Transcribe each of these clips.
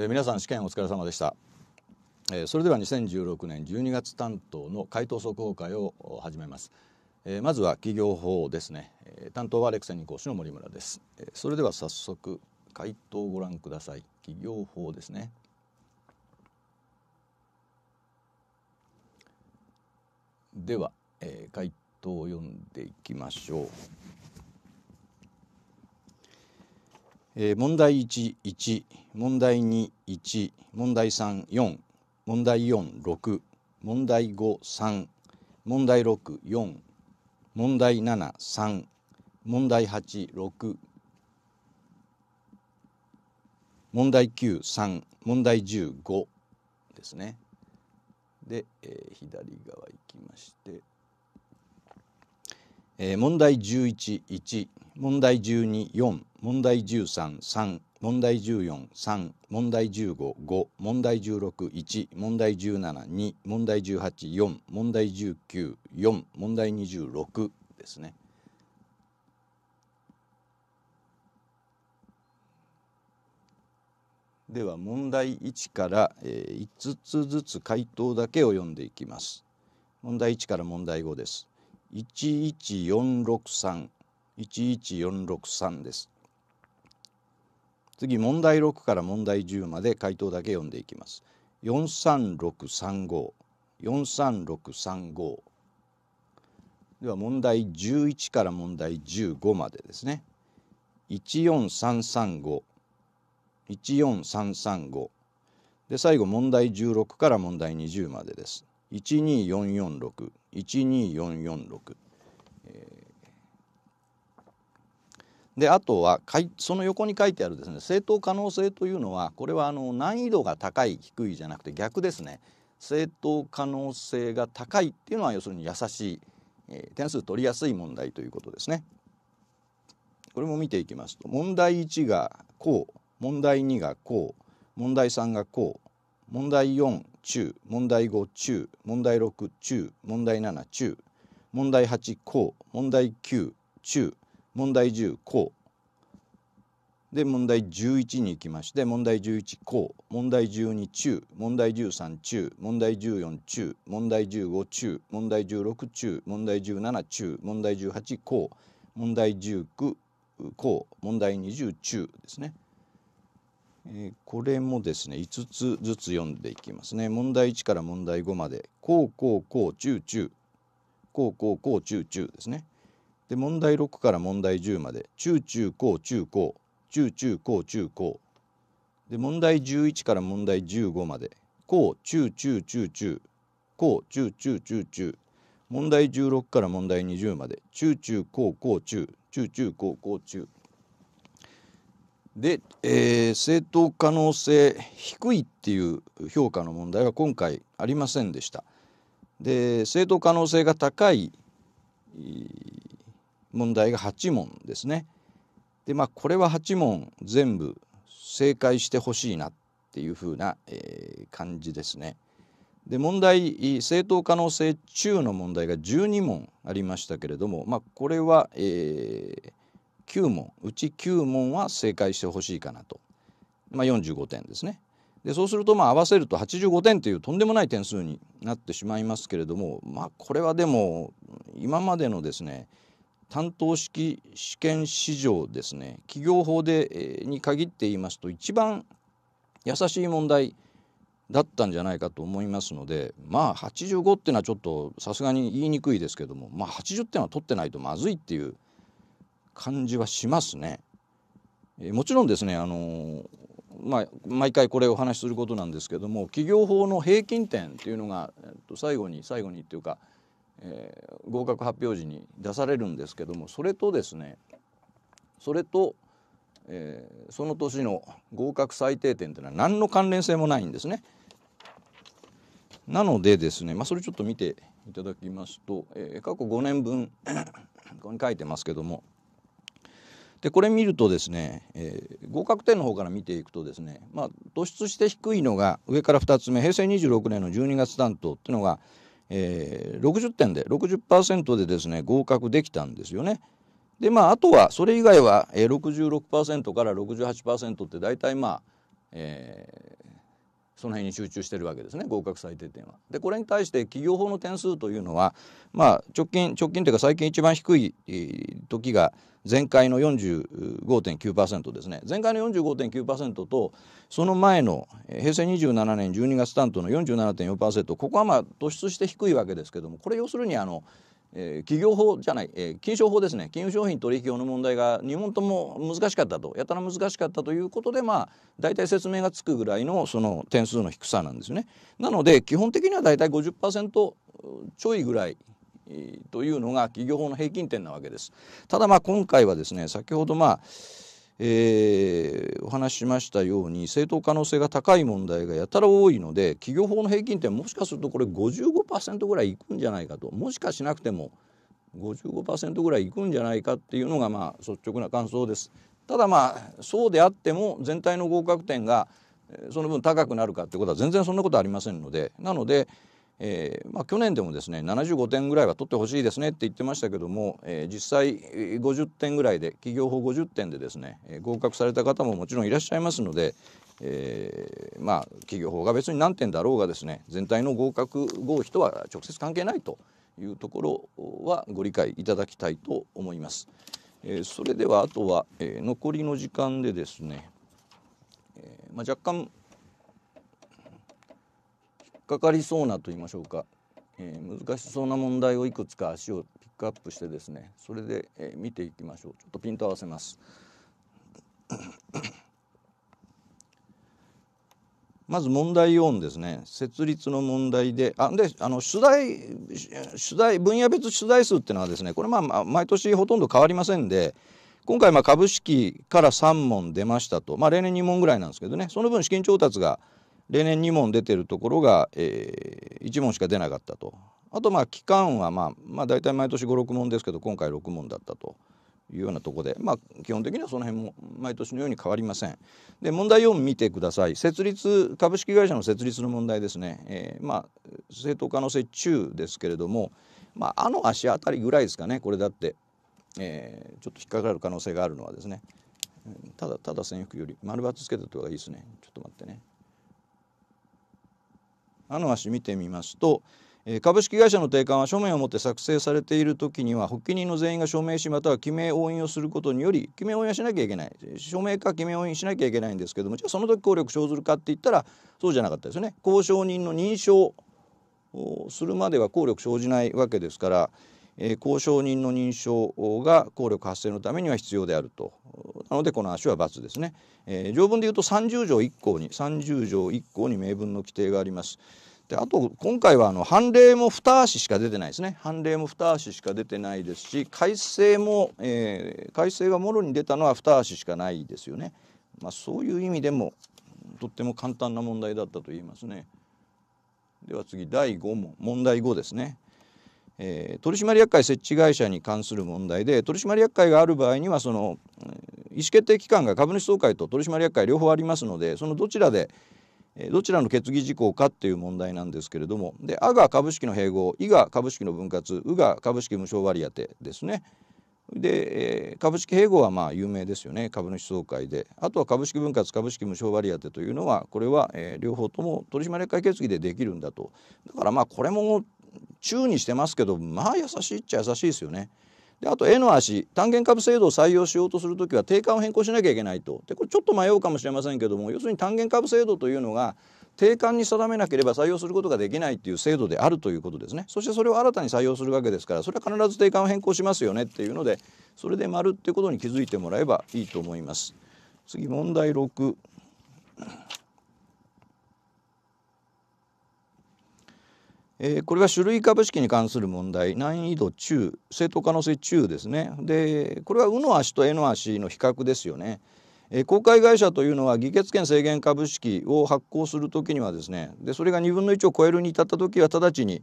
えー、皆さん試験お疲れ様でした、えー、それでは2016年12月担当の回答速報会を始めます、えー、まずは企業法ですね、えー、担当はレクセン講師の森村です、えー、それでは早速回答をご覧ください企業法ですねでは、えー、回答を読んでいきましょうえー、問題11問題21問題34問題46問題53問題64問題73問題86問題93問題15ですね。で、えー、左側行きまして、えー、問題111問題124問題133問題143問題155問題161問題172問題184問題194問題26ですね。では問題1から5つずつ回答だけを読んでいきます。問題1から問題5です。11463 1 1 4 3です次問題6から問題10まで回答だけ読んでいきます43635では問題11から問題15までですね14335 14335で最後問題16から問題20までです12446 12446であとはその横に書いてあるですね正当可能性というのはこれはあの難易度が高い低いじゃなくて逆ですね正当可能性が高いっていうのは要するに優しい、えー、点数取りやすい問題ということですね。これも見ていきますと問題1がこう問題2がこう問題3がこう問題4中問題5中問題6中問題7中問題8こう問題9中問題10こうで問題11に行きまして問題11項問題12中問題13中問題14中問題15中問題16中問題17中問題18項問題19項問題20中ですね。えこれもですね5つずつ読んでいきますね問題1から問題5まで「こうこうこうちゅうちう」「こうこうこうちゅうちゅう」ですね「で問題6から問題10まで中中高中高中中高中高で問題11から問題15まで高中中中中高中中中中問題16から問題20まで中中高高中中中高高中で、えー、正当可能性低いっていう評価の問題は今回ありませんでした。で正当可能性が高い問題が8問ですね。でまあこれは8問全部正解してほしいなっていうふうな、えー、感じですね。で問題正当可能性中の問題が12問ありましたけれども、まあ、これは、えー、9問うち9問は正解してほしいかなと、まあ、45点ですね。でそうするとまあ合わせると85点というとんでもない点数になってしまいますけれども、まあ、これはでも今までのですね担当式試験市場ですね企業法で、えに限って言いますと一番優しい問題だったんじゃないかと思いますのでまあ85っていうのはちょっとさすがに言いにくいですけどもまあ80点は取ってないとまずいっていう感じはしますね。もちろんですねあのまあ、毎回これお話しすることなんですけども企業法の平均点っていうのが、えっと、最後に最後にっていうかえー、合格発表時に出されるんですけどもそれとですねそれと、えー、その年の合格最低点というのは何の関連性もないんですね。なのでですね、まあ、それちょっと見ていただきますと、えー、過去5年分 ここに書いてますけどもでこれ見るとですね、えー、合格点の方から見ていくとですね、まあ、突出して低いのが上から2つ目平成26年の12月担当っていうのがえー、60点で60%でですね合格できたんですよね。でまああとはそれ以外は、えー、66%から68%って大体まあ、えその辺に集中してるわけですね合格最低点は。でこれに対して企業法の点数というのは、まあ、直近直近というか最近一番低い時が前回の45.9%ですね前回の45.9%とその前の平成27年12月担当の47.4%ここはまあ突出して低いわけですけどもこれ要するにあのえー、企業法じゃない、えー、金商法ですね金融商品取引法の問題が2問とも難しかったとやたら難しかったということでまあ大体説明がつくぐらいのその点数の低さなんですね。なので基本的には大体50%ちょいぐらいというのが企業法の平均点なわけです。ただまあ今回はですね先ほどまあえー、お話ししましたように正当可能性が高い問題がやたら多いので企業法の平均点もしかするとこれ55%ぐらいいくんじゃないかともしかしなくても55%ぐらいいくんじゃないかっていうのがまあ率直な感想です。ただまあそうであっても全体の合格点がその分高くなるかってことは全然そんなことありませんのでなので、えーまあ、去年でもですね75点ぐらいは取ってほしいですねって言ってましたけども、えー、実際50点ぐらいで企業法50点でですね合格された方ももちろんいらっしゃいますので、えー、まあ企業法が別に何点だろうがですね全体の合格合否とは直接関係ないというところはご理解いただきたいと思います。えー、それではあとは、えー、残りの時間でですね、えーまあ、若干かかりそうなと言いましょうか、えー、難しそうな問題をいくつか足をピックアップしてですねそれで、えー、見ていきましょうちょっとピント合わせます まず問題4ですね設立の問題であであの取材主題分野別取材数っていうのはですねこれまあ毎年ほとんど変わりませんで今回まあ株式から3問出ましたと、まあ、例年2問ぐらいなんですけどねその分資金調達が例年2問出てるところが、えー、1問しか出なかったとあとまあ期間は、まあ、まあ大体毎年56問ですけど今回6問だったというようなとこで、まあ、基本的にはその辺も毎年のように変わりません。で問題4見てください設立株式会社の設立の問題ですね、えー、まあ正当可能性中ですけれども、まあ、あの足あたりぐらいですかねこれだって、えー、ちょっと引っかかる可能性があるのはですねただただ線引くより丸バツつけてと方がいいですねちょっと待ってね。あの足見てみますと、え株式会社の定款は書面をもって作成されている時には発起人の全員が署名しまたは記名押印をすることにより記名押印はしなきゃいけない署名か記名押印しなきゃいけないんですけどもじゃあその時効力生ずるかって言ったらそうじゃなかったですね。公証人の認証をするまでは効力生じないわけですから、え交渉人の認証が効力発生のためには必要であるとなのでこの足は×ですね、えー、条文でいうと30条1項に30条1項に明文の規定がありますであと今回はあの判例も2足しか出てないですね判例も2足しか出てないですし改正も、えー、改正がもろに出たのは2足しかないですよね、まあ、そういう意味でもとっても簡単な問題だったと言えますねでは次第5問問題5ですねえー、取締役会設置会社に関する問題で取締役会がある場合にはその、意思決定機関が株主総会と取締役会両方ありますのでそのどちらで、えどちらの決議事項かっていう問題なんですけれどもで「あ」が株式の併合「い」が株式の分割「う」が株式無償割当ですね。で、えー、株式併合はまあ有名ですよね株主総会であとは株式分割株式無償割当というのはこれは、えー、両方とも取締役会決議でできるんだとだからまあこれも宙にしてますけどまあ優しいっちゃ優しいですよね。であと絵の足単元株制度を採用しようとする時は定款を変更しなきゃいけないとでこれちょっと迷うかもしれませんけども要するに単元株制度というのが定款に定めなければ採用することができないっていう制度であるということですねそしてそれを新たに採用するわけですからそれは必ず定款を変更しますよねっていうのでそれで丸っていうことに気づいてもらえばいいと思います次問題6えー、これは種類株式に関する問題難易度中正当可能性中ですねでこれは「う」の足と「え」の足の比較ですよね。えー、公開会社というのは議決権制限株式を発行する時にはですねでそれが2分の1を超えるに至った時は直ちに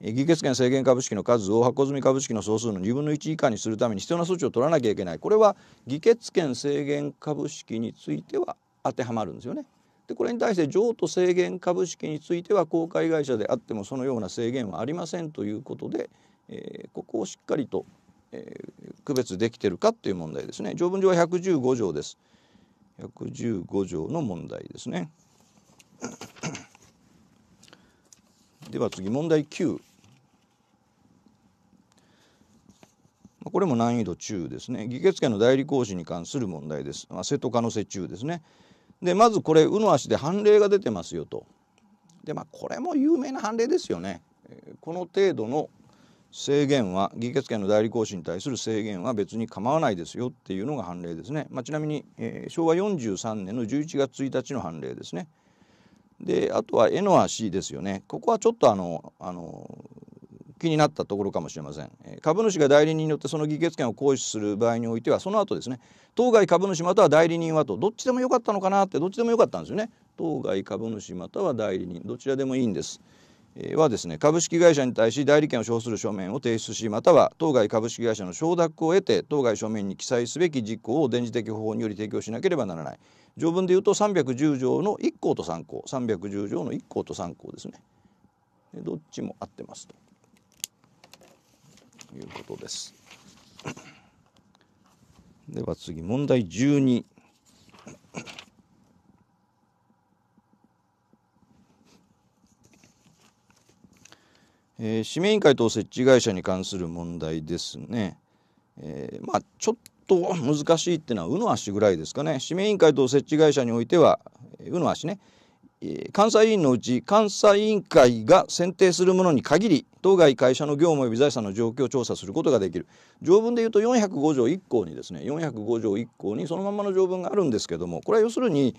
議決権制限株式の数を箱済み株式の総数の2分の1以下にするために必要な措置を取らなきゃいけないこれは議決権制限株式については当てはまるんですよね。でこれに対して譲渡制限株式については公開会社であってもそのような制限はありませんということで、えー、ここをしっかりと、えー、区別できてるかっていう問題ですね条文上は115条です115条の問題ですね では次問題9これも難易度中ですね議決権の代理行使に関する問題です、まあ、瀬戸可能性中ですねでまずこれ「う」の足で判例が出てますよと。でまあこれも有名な判例ですよね。この程度の制限は議決権の代理行使に対する制限は別に構わないですよっていうのが判例ですね、まあ、ちなみに、えー、昭和43年の11月1日の判例ですねであとは「絵の足」ですよねここはちょっとあのあの気になったところかもしれません、え株主が代理人によってその議決権を行使する場合においてはその後ですね当該株主または代理人はとどっちでもよかったのかなってどっちでもよかったんですよね当該株主または代理人どちらでもいいんです、えはですね株式会社に対し代理権を称する書面を提出しまたは当該株式会社の承諾を得て当該書面に記載すべき事項を電磁的法により提供しなければならない条文でいうと310条の1項と3項310条の1項と3項ですねどっちも合ってますと。いうことです。では次、問題12。えー、市民委員会等設置会社に関する問題ですね。えー、まあちょっと難しいっていうのは、うの足ぐらいですかね。指名委員会等設置会社においては、うの足ね。監査委員のうち監査委員会が選定するものに限り当該会社の業務及び財産の状況を調査することができる条文でいうと405条1項にですね405条1項にそのままの条文があるんですけどもこれは要するに、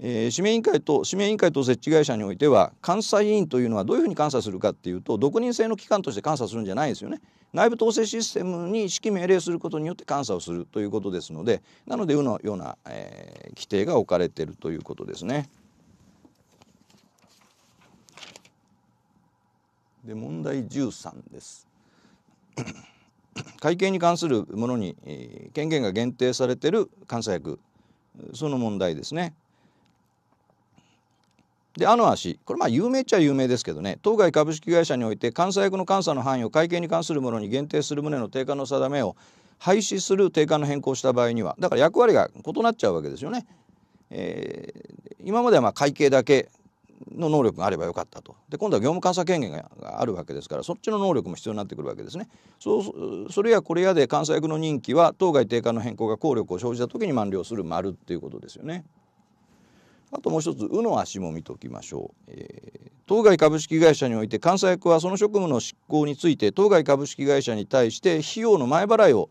えー、指名委員会と指名委員会と設置会社においては監査委員というのはどういうふうに監査するかっていうと独任性の機関として監査するんじゃないですよね。内部統制システムに指揮命令することによって監査をするということですのでなのでうのような、えー、規定が置かれているということですね。で問題13です 会計に関するものに、権限が限定されてる監査役その問題ですねであの足これまあ有名っちゃ有名ですけどね当該株式会社において監査役の監査の範囲を会計に関するものに限定する旨の定価の定めを廃止する定価の変更した場合にはだから役割が異なっちゃうわけですよね。えー、今まではま会計だけの能力があればよかったとで今度は業務監査権限があるわけですからそっちの能力も必要になってくるわけですねそうそれやこれやで監査役の任期は当該定款の変更が効力を生じた時に満了する丸っていうことですよねあともう一つ「う」の足も見ときましょう、えー、当該株式会社において監査役はその職務の執行について当該株式会社に対して費用の前払いを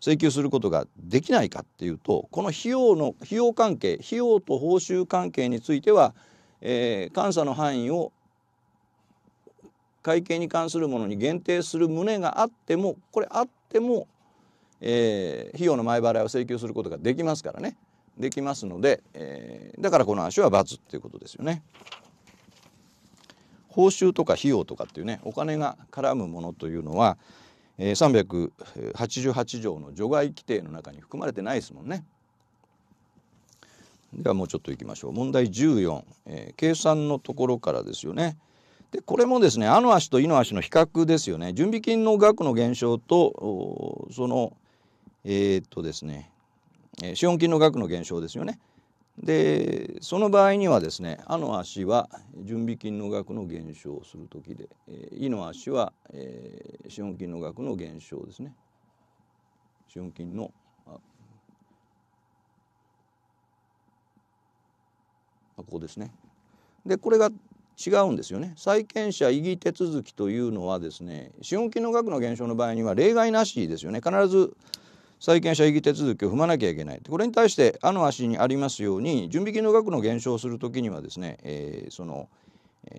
請求することができないかっていうとこの費用の費用関係費用と報酬関係についてはえー、監査の範囲を会計に関するものに限定する旨があってもこれあっても、えー、費用の前払いを請求することができますからねできますので、えー、だからこの足は×っていうことですよね。報酬とか費用とかっていうねお金が絡むものというのは、えー、388条の除外規定の中に含まれてないですもんね。ではもうちょっといきましょう問題14、えー、計算のところからですよねでこれもですねあの足といの足の比較ですよね準備金の額の減少とそのえー、っとですね、えー、資本金の額の減少ですよねでその場合にはですねあの足は準備金の額の減少をする時で、えー、いの足は、えー、資本金の額の減少ですね資本金のここですね。でこれが違うんですよね債権者異議手続きというのはですね資本金の額の減少の場合には例外なしですよね必ず債権者異議手続きを踏まなきゃいけないこれに対してあの足にありますように準備金の額の減少をする時にはですね、えー、その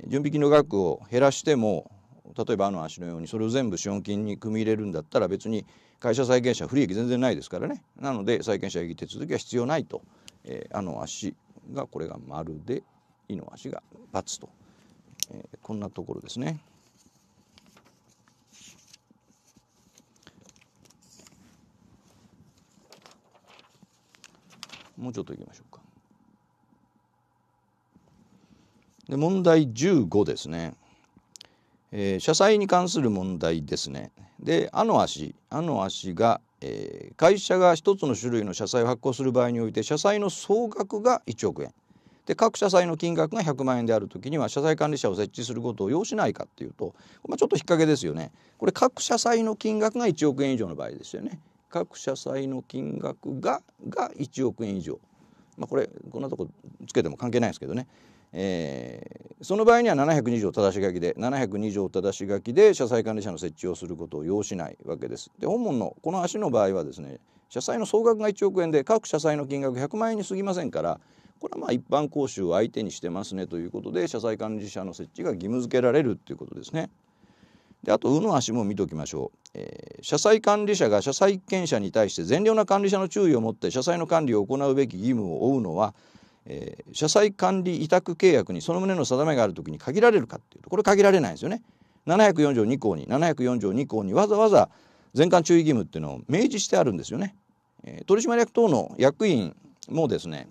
準備金の額を減らしても例えばあの足のようにそれを全部資本金に組み入れるんだったら別に会社債権者不利益全然ないですからねなので債権者異議手続きは必要ないと、えー、あの足がこれが丸で「い」の足が×と、えー、こんなところですね。もうちょっといきましょうか。で問題15ですね。えー、車載に関する問題ですね。で「あ」の足「あ」の足が「えー、会社が1つの種類の社債を発行する場合において社債の総額が1億円で各社債の金額が100万円である時には社債管理者を設置することを要しないかっていうと、まあ、ちょっと引っ掛けですよねこれ各社債の金額が1億円以上の場合ですよね各社債の金額がが1億円以上、まあ、これこんなとこつけても関係ないですけどねえー、その場合には7 2条正し書きで702条正し書きで社債管理者の設置をすることを要しないわけです。で本門のこの足の場合はですね社債の総額が1億円で各社債の金額100万円に過ぎませんからこれはまあ一般講習を相手にしてますねということで社債管理者の設置が義務付けられるということですね。であと「う」の足も見ておきましょう、えー、社債管理者が社債権者に対して善良な管理者の注意を持って社債の管理を行うべき義務を負うのはえー、社債管理委託契約にその旨の定めがあるときに限られるかっていうとこれ限られないんですよね。704条2項に704条2項にわざわざ全館注意義務っていうのを明示してあるんですよね。えー、取締役等の役員もですね、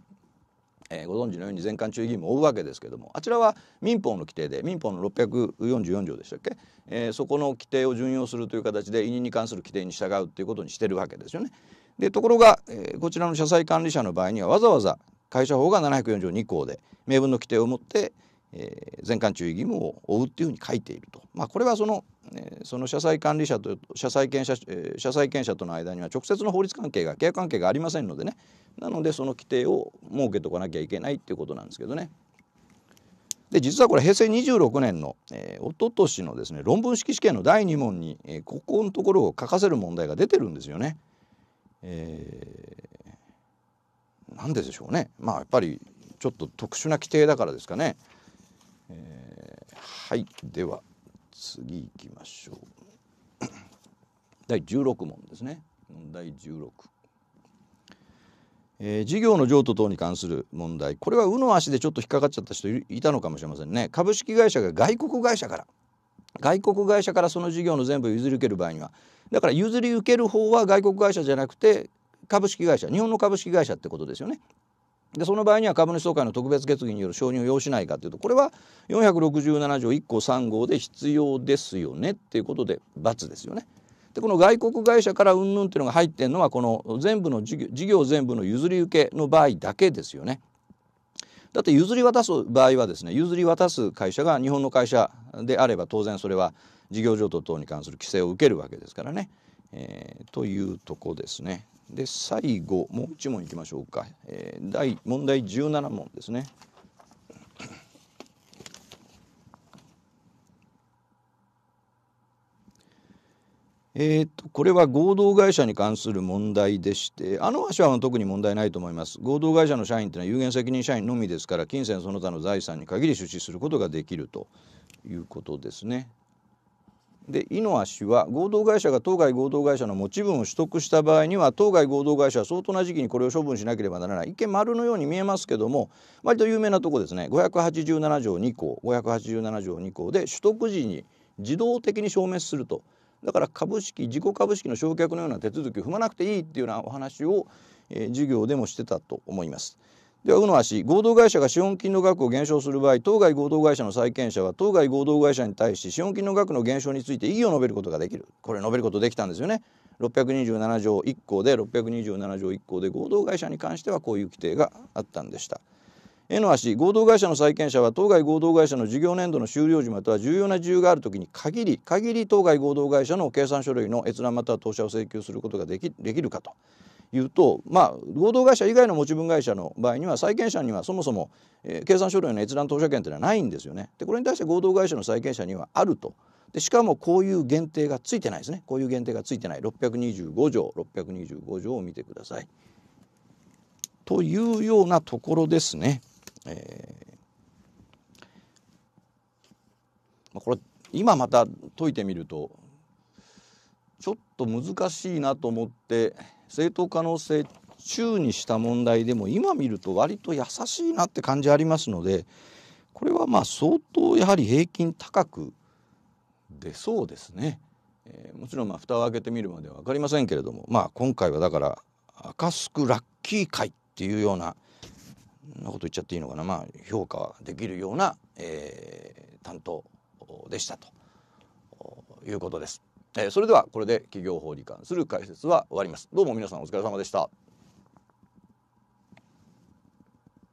えー、ご存知のように全館注意義務を負うわけですけどもあちらは民法の規定で民法の644条でしたっけ、えー、そこの規定を準用するという形で委任に関する規定に従うっていうことにしてるわけですよね。でところが、えー、こちらの社債管理者の場合にはわざわざ会社法が742項で明文の規定をもって、えー、全館注意義務を負うっていうふうに書いていると、まあ、これはその,、えー、その社債管理者と社債権者、えー、社債権者との間には直接の法律関係が契約関係がありませんのでねなのでその規定を設けておかなきゃいけないっていうことなんですけどね。で実はこれ平成26年の、えー、一昨年のですね論文式試験の第2問に、えー、ここのところを書かせる問題が出てるんですよね。えー、何ででしょうねまあやっぱりちょっと特殊な規定だからですかね、えー、はいでは次行きましょう 第16問ですね問題16、えー、事業の譲渡等に関する問題これは「う」の足でちょっと引っかかっちゃった人いたのかもしれませんね株式会社が外国会社から外国会社からその事業の全部譲り受ける場合にはだから譲り受ける方は外国会社じゃなくて株式会社日本の株式会社ってことですよね。でその場合には株主総会の特別決議による承認を要しないかというとこれは467条1項3号で必要ですよねっていうことで×ですよね。でこの外国会社から云々っていうのが入ってるのはこの全部の事業全部の譲り受けの場合だけですよね。だって譲り渡す場合はですね譲り渡す会社が日本の会社であれば当然それは事業譲渡等に関する規制を受けるわけですからね。えー、というとこですね。で最後もう一問いきましょうか、えー、第問題17問ですね。えっと、これは合同会社に関する問題でしてあの足は特に問題ないと思います合同会社の社員というのは有限責任社員のみですから金銭その他の財産に限り出資することができるということですねでイノア氏は合同会社が当該合同会社の持ち分を取得した場合には当該合同会社は相当な時期にこれを処分しなければならない一見丸のように見えますけども割と有名なとこですね587条2項587条2項で取得時に自動的に消滅するとだから株式自己株式の償却のような手続きを踏まなくていいっていうようなお話を、えー、授業でもしてたと思います。では、うのはし、合同会社が資本金の額を減少する場合、当該合同会社の債権者は、当該合同会社に対し、資本金の額の減少について異議を述べることができる。これ、述べることできたんですよね。627条1項で、627条1項で、合同会社に関してはこういう規定があったんでした。N はし、合同会社の債権者は、当該合同会社の事業年度の終了時または重要な事由があるときに限り、限り当該合同会社の計算書類の閲覧または投資を請求することができできるかと。いうと、まあ、合同会社以外の持ち分会社の場合には債権者にはそもそも、えー、計算書類の閲覧当社権というのはないんですよね。でこれに対して合同会社の債権者にはあると。でしかもこういう限定がついてないですねこういう限定がついてない625条625条を見てください。というようなところですね。えー、これ今また解いてみるとちょっと難しいなと思って正当可能性中にした問題でも今見ると割と優しいなって感じありますのでこれはまあ相当やはり平均高く出そうですね。えー、もちろんまあ蓋を開けてみるまでは分かりませんけれども、まあ、今回はだから赤スクラッキー会っていうようななこと言っちゃっていいのかな、まあ、評価できるような、えー、担当でしたということです。えー、それではこれで企業法に関する解説は終わりますどうも皆さんお疲れ様でした